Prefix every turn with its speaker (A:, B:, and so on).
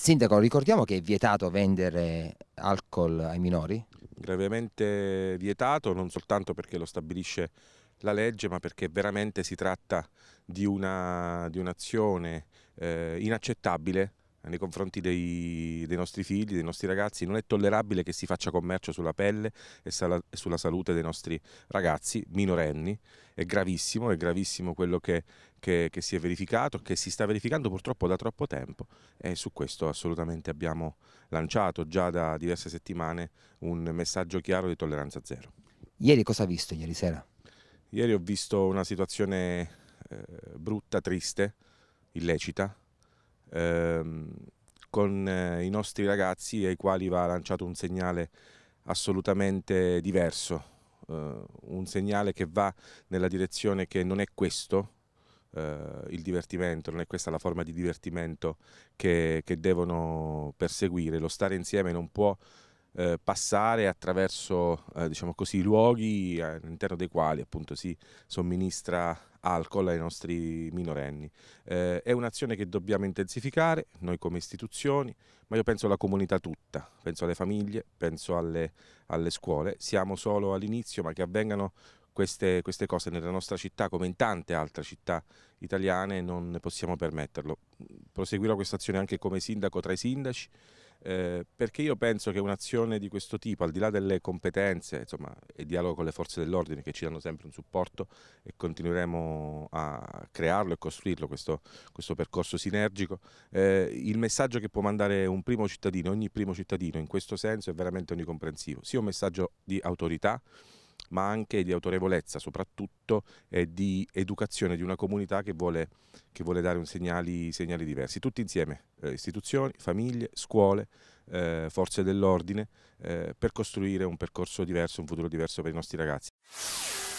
A: Sindaco, ricordiamo che è vietato vendere alcol ai minori? Gravemente vietato, non soltanto perché lo stabilisce la legge, ma perché veramente si tratta di un'azione una eh, inaccettabile nei confronti dei, dei, nostri figli, dei nostri ragazzi. Non è tollerabile che si faccia commercio sulla pelle e, sala, e sulla salute dei nostri ragazzi minorenni. È gravissimo, è gravissimo quello che, che, che, si è verificato, che si sta verificando purtroppo da troppo tempo e su questo assolutamente abbiamo lanciato già da diverse settimane un messaggio chiaro di tolleranza zero. Ieri cosa ha visto ieri sera? Ieri ho visto una situazione eh, brutta, triste, illecita, ehm, con eh, i nostri ragazzi ai quali va lanciato un segnale assolutamente diverso, eh, un segnale che va nella direzione che non è questo eh, il divertimento, non è questa la forma di divertimento che, che devono perseguire, lo stare insieme non può eh, passare attraverso eh, diciamo così, luoghi eh, all'interno dei quali appunto si somministra alcol ai nostri minorenni. Eh, è un'azione che dobbiamo intensificare noi come istituzioni, ma io penso alla comunità tutta, penso alle famiglie, penso alle, alle scuole. Siamo solo all'inizio, ma che avvengano queste, queste, cose nella nostra città, come in tante altre città italiane, non possiamo permetterlo. Proseguirò questa azione anche come sindaco tra i sindaci eh, perché io penso che un'azione di questo tipo, al di là delle competenze insomma, e dialogo con le forze dell'ordine che ci danno sempre un supporto e continueremo a crearlo e costruirlo questo, questo percorso sinergico, eh, il messaggio che può mandare un primo cittadino, ogni primo cittadino in questo senso è veramente onnicomprensivo, sia un messaggio di autorità, ma anche di autorevolezza soprattutto e eh, di educazione di una comunità che vuole, che vuole dare segnali, segnali, diversi, tutti insieme, eh, istituzioni, famiglie, scuole, eh, forze dell'ordine, eh, per costruire un percorso diverso, un futuro diverso per i nostri ragazzi.